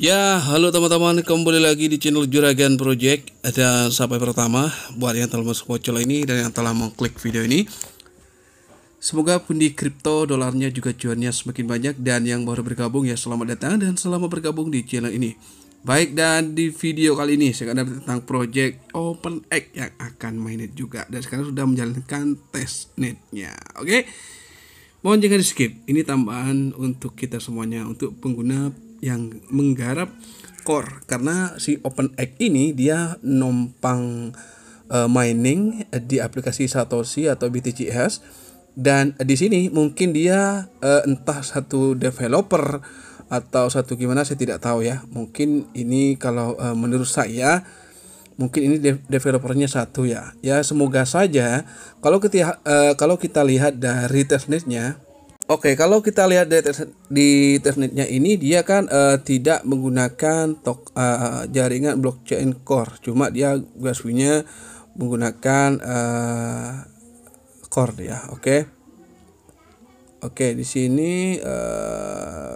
Ya, halo teman-teman, kembali lagi di channel Juragan Project. Ada sampai pertama buat yang telah masuk channel ini dan yang telah mengklik video ini. Semoga pundi kripto dolarnya juga cuannya semakin banyak dan yang baru bergabung ya selamat datang dan selamat bergabung di channel ini. Baik dan di video kali ini saya akan berbicara tentang project Egg yang akan mainnet juga dan sekarang sudah menjalankan test netnya. Oke. Okay? Mohon jangan di skip. Ini tambahan untuk kita semuanya untuk pengguna yang menggarap core karena si open egg ini dia numpang uh, eh, mining eh, di aplikasi Satoshi atau BTCS dan di sini mungkin dia uh, entah satu developer atau satu gimana saya tidak tahu ya mungkin ini kalau uh, menurut saya mungkin ini de developernya satu ya ya semoga saja kalau kita uh, kalau kita lihat dari testnetnya Oke, okay, kalau kita lihat di, tes, di testnetnya ini, dia kan uh, tidak menggunakan tok, uh, jaringan blockchain core, cuma dia grassrootnya menggunakan uh, core ya. Oke, okay? oke okay, di sini uh,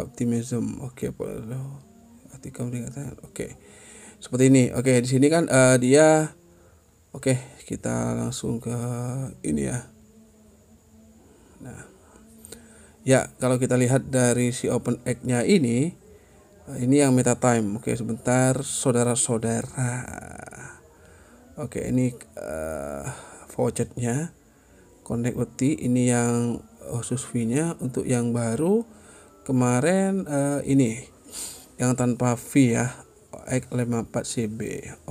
optimism, oke, okay, oke, seperti ini. Oke, okay, di sini kan uh, dia, oke, okay, kita langsung ke ini ya. Nah, ya kalau kita lihat dari si open egg-nya ini, ini yang meta time. Oke, sebentar, saudara-saudara. Oke, ini uh, eh, nya connect OT. Ini yang khusus V-nya untuk yang baru kemarin uh, ini yang tanpa V ya x54cb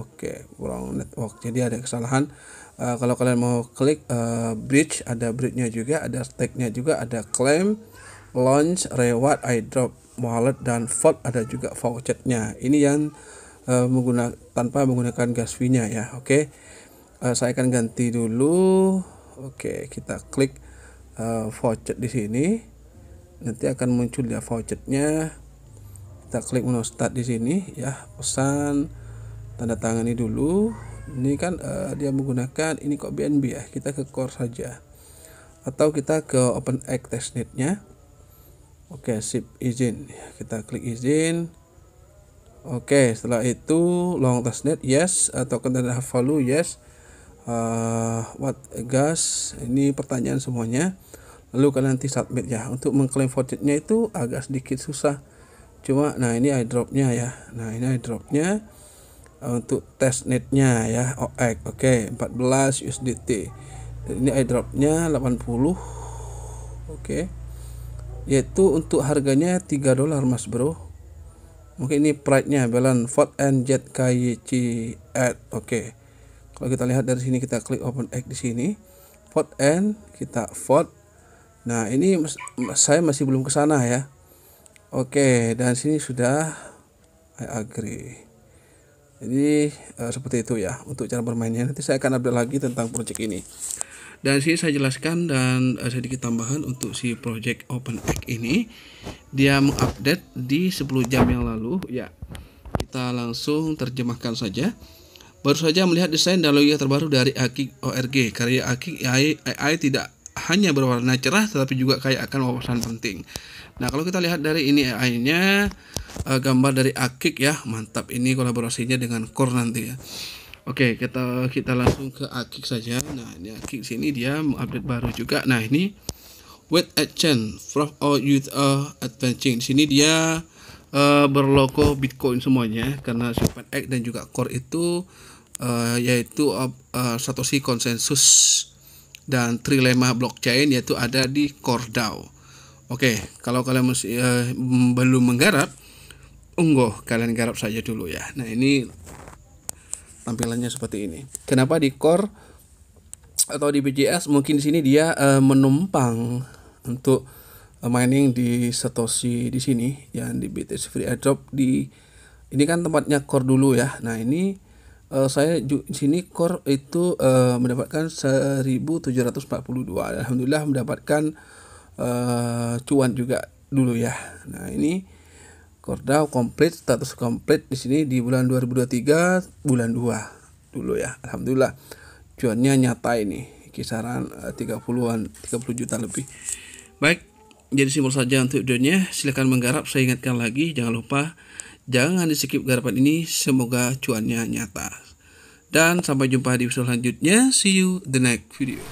oke kurang network jadi ada kesalahan uh, kalau kalian mau klik uh, bridge ada bridge-nya juga ada stake nya juga ada claim launch reward iDrop wallet dan vault ada juga voucher-nya ini yang uh, eh, menggunakan tanpa menggunakan gas fee-nya ya oke okay. uh, saya akan ganti dulu oke okay, kita klik uh, voucher di sini nanti akan muncul ya nya kita klik menu start di sini ya pesan tanda tangani dulu ini kan uh, dia menggunakan ini kok BNB ya kita ke core saja atau kita ke open OpenX testnetnya oke sip izin kita klik izin oke setelah itu long testnet yes atau tanda value yes uh, what gas ini pertanyaan semuanya lalu kalian nanti submit ya untuk mengklaim vouchernya itu agak sedikit susah cuma nah ini eyedropnya ya nah ini eyedropnya eh, untuk testnetnya ya OX oke okay, 14 USDT ini eyedropnya 80 oke okay. yaitu untuk harganya 3 dolar mas bro mungkin ini price nya balance fort and jet KYC add oke okay. kalau kita lihat dari sini kita klik open egg di sini fort and kita fort nah ini saya masih belum kesana ya Oke, dan sini sudah I agree. Jadi uh, seperti itu ya untuk cara bermainnya. Nanti saya akan update lagi tentang project ini. Dan sini saya jelaskan dan uh, sedikit tambahan untuk si project Open Egg ini. Dia mengupdate di 10 jam yang lalu ya. Kita langsung terjemahkan saja. Baru saja melihat desain dan logika terbaru dari Akik ORG karya Akik AI, AI tidak hanya berwarna cerah tetapi juga kaya akan wawasan penting. Nah, kalau kita lihat dari ini AI-nya uh, eh, gambar dari Akik ya. Mantap ini kolaborasinya dengan Core nanti ya. Oke, kita kita langsung ke Akik saja. Nah, ini Akik sini dia update baru juga. Nah, ini Wet Action from All Youth uh, eh, Adventure. sini dia uh, berlogo Bitcoin semuanya karena Super X dan juga Core itu uh, yaitu uh, uh, Satoshi konsensus dan trilema blockchain yaitu ada di CoreDAO. Oke, kalau kalian masih eh, belum menggarap, unggah kalian garap saja dulu ya. Nah, ini tampilannya seperti ini. Kenapa di Core atau di BJS mungkin di sini dia eh, menumpang untuk mining di Satoshi di sini yang di BTC Free Airdrop di ini kan tempatnya Core dulu ya. Nah, ini uh, saya di sini core itu uh, mendapatkan 1742 alhamdulillah mendapatkan uh, cuan juga dulu ya nah ini korda komplit status komplit di sini di bulan 2023 bulan 2 dulu ya alhamdulillah cuannya nyata ini kisaran 30-an 30 juta lebih baik jadi simpul saja untuk videonya silahkan menggarap saya ingatkan lagi jangan lupa Jangan di skip garapan ini, semoga cuannya nyata. Dan sampai jumpa di episode selanjutnya. See you the next video.